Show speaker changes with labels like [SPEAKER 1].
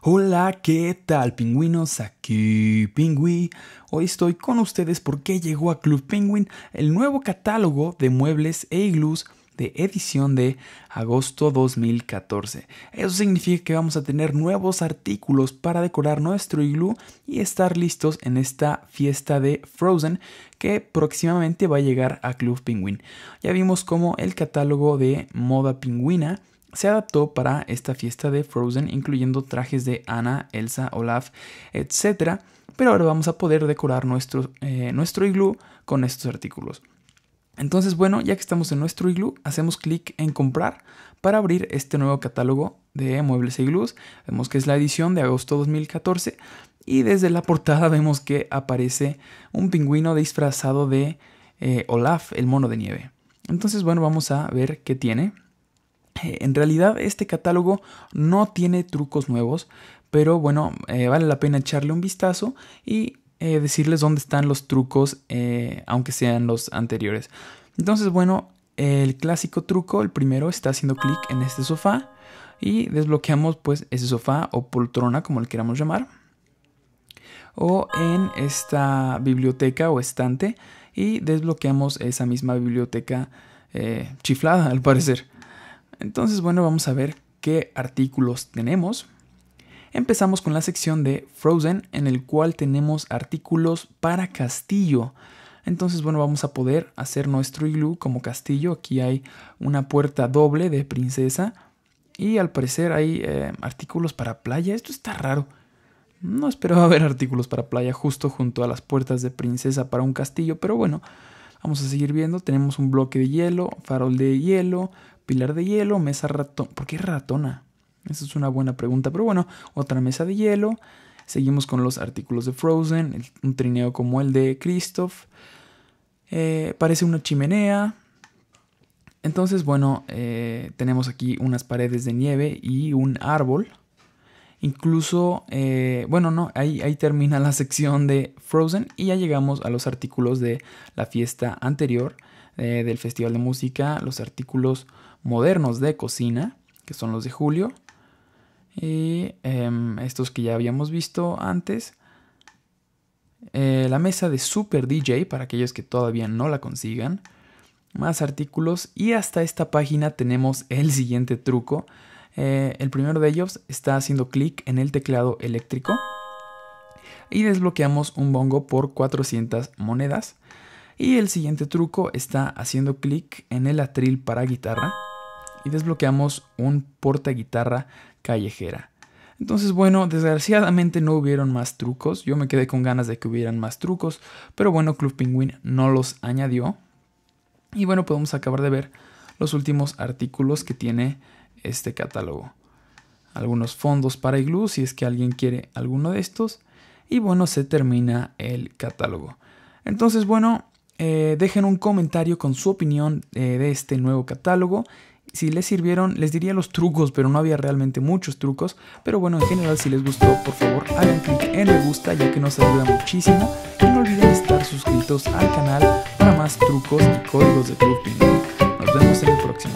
[SPEAKER 1] Hola, ¿qué tal, pingüinos? Aquí pingüí. Hoy estoy con ustedes porque llegó a Club Penguin el nuevo catálogo de muebles e iglús de edición de agosto 2014. Eso significa que vamos a tener nuevos artículos para decorar nuestro iglú y estar listos en esta fiesta de Frozen que próximamente va a llegar a Club Penguin. Ya vimos cómo el catálogo de moda pingüina se adaptó para esta fiesta de Frozen, incluyendo trajes de Anna, Elsa, Olaf, etc. Pero ahora vamos a poder decorar nuestro, eh, nuestro iglú con estos artículos. Entonces, bueno, ya que estamos en nuestro iglú, hacemos clic en comprar para abrir este nuevo catálogo de muebles e iglús. Vemos que es la edición de agosto 2014 y desde la portada vemos que aparece un pingüino disfrazado de eh, Olaf, el mono de nieve. Entonces, bueno, vamos a ver qué tiene. Eh, en realidad este catálogo no tiene trucos nuevos, pero bueno, eh, vale la pena echarle un vistazo y eh, decirles dónde están los trucos, aunque sean los anteriores. Entonces, bueno, el clásico truco, el primero, está haciendo clic en este sofá y desbloqueamos pues ese sofá o poltrona, como le queramos llamar, o en esta biblioteca o estante y desbloqueamos esa misma biblioteca chiflada, al parecer. Entonces, bueno, vamos a ver qué artículos tenemos. Empezamos con la sección de Frozen, en el cual tenemos artículos para castillo. Entonces, bueno, vamos a poder hacer nuestro iglú como castillo. Aquí hay una puerta doble de princesa. Y al parecer hay eh, artículos para playa. Esto está raro. No esperaba ver artículos para playa justo junto a las puertas de princesa para un castillo, pero bueno, Vamos a seguir viendo. Tenemos un bloque de hielo, farol de hielo, pilar de hielo, mesa ratón. ¿Por qué ratona? Esa es una buena pregunta. Pero bueno, otra mesa de hielo. Seguimos con los artículos de Frozen. Un trineo como el de Christoph. Eh, parece una chimenea. Entonces, bueno, eh, tenemos aquí unas paredes de nieve y un árbol. Incluso, eh, bueno, no, ahí, termina la sección de Frozen y ya llegamos a los artículos de la fiesta anterior eh, del Festival de Música, los artículos modernos de cocina, que son los de julio, y em, estos que ya habíamos visto antes. Eh, la mesa de Super DJ, para aquellos que todavía no la consigan, más artículos y hasta esta página tenemos el siguiente truco eh, el primero de ellos está haciendo clic en el teclado eléctrico y desbloqueamos un bongo por 400 monedas. Y el siguiente truco está haciendo clic en el atril para guitarra y desbloqueamos un porta guitarra callejera. Entonces, bueno, desgraciadamente no hubieron más trucos. Yo me quedé con ganas de que hubieran más trucos, pero bueno, Club Penguin no los añadió. Y bueno, podemos acabar de ver los últimos artículos que tiene este catálogo. Algunos fondos para iglú si es que alguien quiere alguno de estos. Y bueno, se termina el catálogo. Entonces, bueno, eh, dejen un comentario con su opinión eh, de este nuevo catálogo. Si les sirvieron, les diría los trucos, pero no había realmente muchos trucos. Pero bueno, en general, si les gustó, por favor, hagan clic en me gusta, ya que nos ayuda muchísimo. Y no olviden estar suscritos al canal para más trucos y códigos de Club Nos vemos en el próximo.